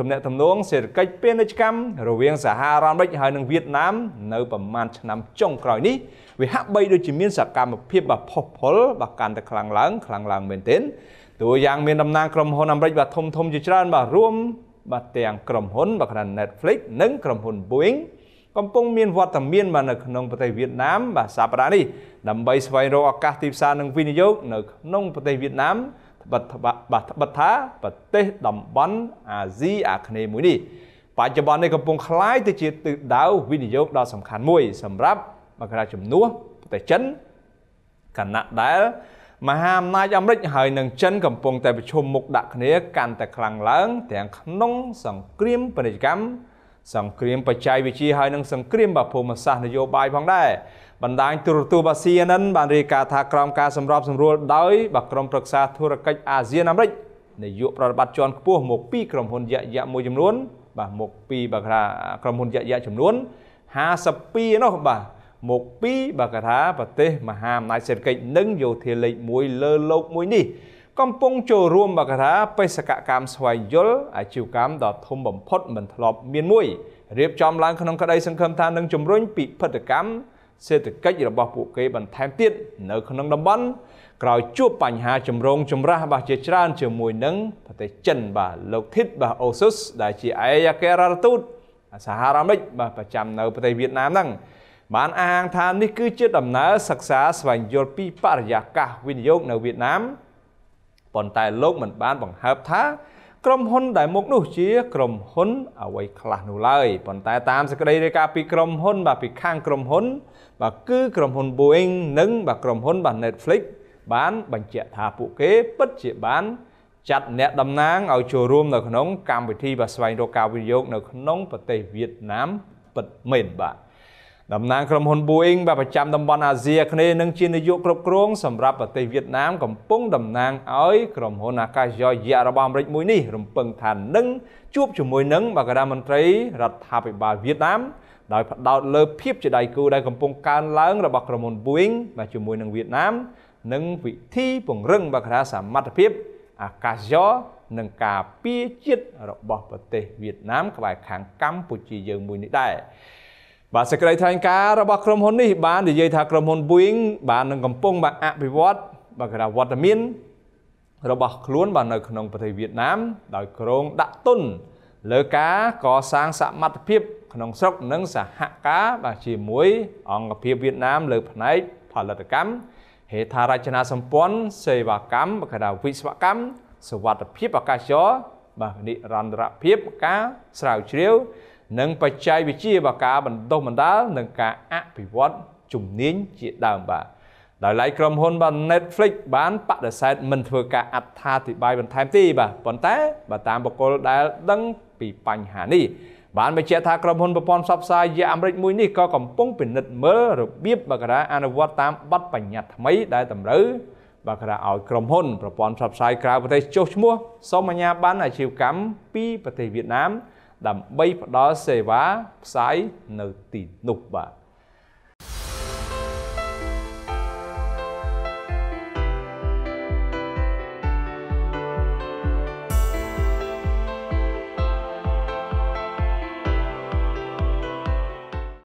ទំនាក់ទំនងសេដ្ឋកិច្ចពាណិជ្ជកម្មរវាងសហរដ្ឋអាមេរិកហើយនិងវៀតណាមនៅប្រមាណឆ្នាំចុងក្រោយនេះវាហាក់បីដូចជាមានសកម្មភាពបផុសផុលបកាន់តែខ្លាំងឡើងខ្លាំងឡើងមែនទែនតួយ៉ាងមានតំណាងក្រុមហ៊ុនអាមេរិកបាទធំធំជាច្រើន បាទរួម បាទទាំងក្រុមហ៊ុនបាទខណៈ Netflix និងក្រុមហ៊ុន Boeing កំពុងមានវត្តមានបាទនៅក្នុងប្រទេសវៀតណាមបាទសប្តាហ៍នេះដើម្បីស្វែងរកឱកាសទីផ្សារនិងវិនិយោគនៅក្នុងប្រទេសវៀតណាមបិទបាទបិទថាប្រទេសតំបន់អាស៊ីអាគ្នេយ៍មួយនេះបច្ចុប្បន្ននេះកំពុងคล้ายទៅជាទិសដៅវិនិយោគដ៏សំខាន់មួយសម្រាប់មករាជំនួសប្រទេសចិនគណៈដែល មហាអំណាចអាមេរិកហើយនឹងចិនកំពុងតែប្រឈមមុខដាក់គ្នាកាន់តែខ្លាំងឡើង ទាំងក្នុង សង្គ្រាមពាណិជ្ជកម្មសង្គ្រាមបច្ចេកវិទ្យាហើយនិងសង្គ្រាមបភូមិសាស្ត្រនយោបាយផងដែរបណ្ដាញទូរទស្សន៍បាស៊ីអានិនបានរាយការណ៍ថាក្រមការសម្របសម្រួលដោយបក្រមប្រឹក្សាធុរកិច្ចអាស៊ានអាមេរិកនាយកប្រតិបត្តិជាន់ខ្ពស់មកពីក្រុមហ៊ុនយយៈមួយចំនួន បាទមកពីបាទថាក្រុមហ៊ុនយយៈចំនួន52នោះបាទមកពីបាទថាប្រទេសមហាអំណាចសេដ្ឋកិច្ចនិងយោធាលេខ1លើโลกមួយនេះកំពុងចូលរួមបកថាបេសកកម្មស្វ័យយល់អាជីវកម្មដ៏ធំបំផុត មិនធ្លាប់មានមួយរៀបចំឡើងក្នុងក្តី សង្ឃឹមថានឹងជំរុញពិភពកម្មសេដ្ឋកិច្ចរបស់ពួកគេបន្ថែមទៀតនៅក្នុងតំបន់ក្រោយជួបបញ្ហាចម្រូងចម្រាសបាទជាច្រើន ជាមួយនឹងប្រទេសចិនបាទលោកធីតបាទអូស៊ុសដែលជាឯកអគ្គរដ្ឋទូតសហរដ្ឋអាមេរិកបាទប្រចាំនៅប្រទេសវៀតណាមហ្នឹងបានអះអាងថានេះគឺជាដំណើរសិក្សាស្វែងយល់ពីបរិយាកាសវិនិយោគនៅវៀតណាមប៉ុន្តែលោកមិនបានបង្ហើបថាក្រុមហ៊ុន ដែលមកនោះជា ក្រុមហ៊ុន អ្វីខ្លះនោះឡើយប៉ុន្តែតាមសេចក្តីរាយការណ៍ពីក្រុមហ៊ុន បាទពីខាងក្រុមហ៊ុន បាទគឺក្រុមហ៊ុន Boeing និងបាទក្រុមហ៊ុន បាទ Netflix បាន បញ្ជាក់ថាពួកគេពិតជាបានចាត់អ្នកតំណាងឲ្យចូលរួមនៅក្នុងកម្មវិធីបាទស្វែងរកការវិនិយោគនៅក្នុងប្រទេសវៀតណាមពិតមែនបាទតំណាងក្រុមហ៊ុន Boeing បែបប្រចាំតំបន់អាស៊ីអាគ្នេយ៍និងជានាយកគ្រប់គ្រងសម្រាប់ប្រទេសវៀតណាមកំពុងតំណាងឲ្យក្រុមហ៊ុនអាកាសយនយៈរបស់អាមេរិកមួយនេះរំពឹងថានឹងជួបជាមួយនឹងបករាមន្ត្រីរដ្ឋាភិបាលវៀតណាមដោយផ្ដោតលើភាពជាដៃគូដែលកំពុងកើនឡើងរបស់ក្រុមហ៊ុន Boeing ជាមួយនឹងវៀតណាមនិងវិធីពង្រឹងបករាសមត្ថភាពអាកាសយននិងការពារជាតិរបស់ប្រទេសវៀតណាមក្បែរខាងកម្ពុជាយើងមួយនេះដែរបាទសេចក្តីថ្លែងការណ៍របស់ក្រុមហ៊ុននេះបាននិយាយថាក្រុមហ៊ុន Boeing បាននឹងកំពុងបាទអភិវឌ្ឍបាទគេថាវត្តមានរបស់ខ្លួនបាទនៅក្នុងប្រទេសវៀតណាមដោយក្រុងដាក់ទុនលើការកសាងសមត្ថភាពក្នុងស្រុកនិងសហការបាទជាមួយអង្គភាពវៀតណាមលើផ្នែកផលិតកម្មហេដ្ឋារចនាសម្ព័ន្ធសេវាកម្មបកដាវិស្វកម្មសវត្ថភាពអាកាសចរបាទនិរន្តរភាពការស្រាវជ្រាវនិងបច្ចេកវិទ្យាបកាបណ្ដុះបណ្ដាលនិងការអភិវឌ្ឍជំនាញជាដើមបាទដោយឡែកក្រុមហ៊ុនបាទ Netflix បានបដិសេធមិនធ្វើការអត្ថាធិប្បាយបន្ថែមទេបាទប៉ុន្តែបើតាមបុគ្គលដែលដឹងពីបញ្ហានេះបានបញ្ជាក់ថាក្រុមហ៊ុនប្រព័ន្ធផ្សព្វផ្សាយយអាមេរិកមួយនេះក៏កំពុងពិនិត្យមើលរបៀបបកការអនុវត្តតាមបទបញ្ញត្តិថ្មីដែលតម្រូវបកការឲ្យក្រុមហ៊ុនប្រព័ន្ធផ្សព្វផ្សាយក្រៅប្រទេសចុះឈ្មោះសមអាជ្ញាប័ណ្ណអាជីវកម្មពីប្រទេសវៀតណាមដើម្បីផ្ដល់សេវាផ្សាយនៅទីនោះបាទ